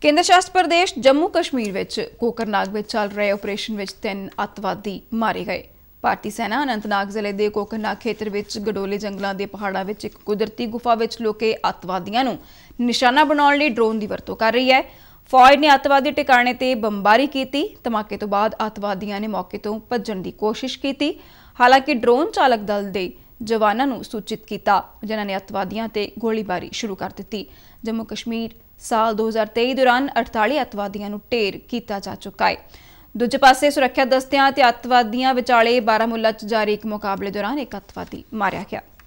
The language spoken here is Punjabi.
ਕੇਂਦਰ ਸ਼ਾਸਤ ਪ੍ਰਦੇਸ਼ ਜੰਮੂ ਕਸ਼ਮੀਰ ਵਿੱਚ ਕੋਕਰਨਾਗ ਵਿੱਚ ਚੱਲ ਰਹੇ ਆਪਰੇਸ਼ਨ ਵਿੱਚ ਤਿੰਨ ਅਤਵਾਦੀ ਮਾਰੇ ਗਏ ਭਾਰਤੀ ਸੈਨਾ ਅਨੰਤਨਾਗ ਜ਼ਿਲ੍ਹੇ ਦੇ ਕੋਕਰਨਾਗ ਖੇਤਰ ਵਿੱਚ ਗਡੋਲੇ ਜੰਗਲਾਂ ਦੇ ਪਹਾੜਾਂ ਵਿੱਚ ਇੱਕ ਕੁਦਰਤੀ ਗੁਫਾ ਵਿੱਚ ਲੁਕੇ ਅਤਵਾਦੀਆਂ ਨੂੰ ਨਿਸ਼ਾਨਾ ਬਣਾਉਣ ਲਈ ਡਰੋਨ ਦੀ ਵਰਤੋਂ ਕਰ ਰਹੀ ਹੈ ਫੌਜ ਨੇ ਅਤਵਾਦੀ ਟਿਕਾਣੇ ਤੇ ਬੰਬਾਰੀ ਕੀਤੀ ਧਮਾਕੇ ਤੋਂ ਬਾਅਦ ਅਤਵਾਦੀਆਂ ਨੇ ਮੌਕੇ ਤੋਂ ਭੱਜਣ ਦੀ ਕੋਸ਼ਿਸ਼ ਕੀਤੀ ਹਾਲਾਂਕਿ ਡਰੋਨ ਚਾਲਕ ਦਲ ਦੇ ਜਵਾਨਾਂ ਨੂੰ ਸੂਚਿਤ ਕੀਤਾ ਜਿਨ੍ਹਾਂ ਨੇ ਅਤਵਾਦੀਆਂ ਤੇ ਗੋਲੀਬਾਰੀ ਸ਼ੁਰੂ ਕਰ ਦਿੱਤੀ ਜੰਮੂ ਕਸ਼ਮੀਰ ਸਾਲ 2023 ਦੌਰਾਨ 48 ਅਤਵਾਦੀਆਂ ਨੂੰ ਢੇਰ ਕੀਤਾ ਜਾ ਚੁੱਕਾ ਹੈ ਦੂਜੇ ਪਾਸੇ ਸੁਰੱਖਿਆ ਦਸਤਿਆਂ ਤੇ ਅਤਵਾਦੀਆਂ ਵਿਚਾਲੇ ਬਾਰਾਮੁੱਲਾ 'ਚ ਜਾਰੀ ਇੱਕ ਮੁਕਾਬਲੇ ਦੌਰਾਨ ਇੱਕ ਅਤਵਾਦੀ ਮਾਰਿਆ ਗਿਆ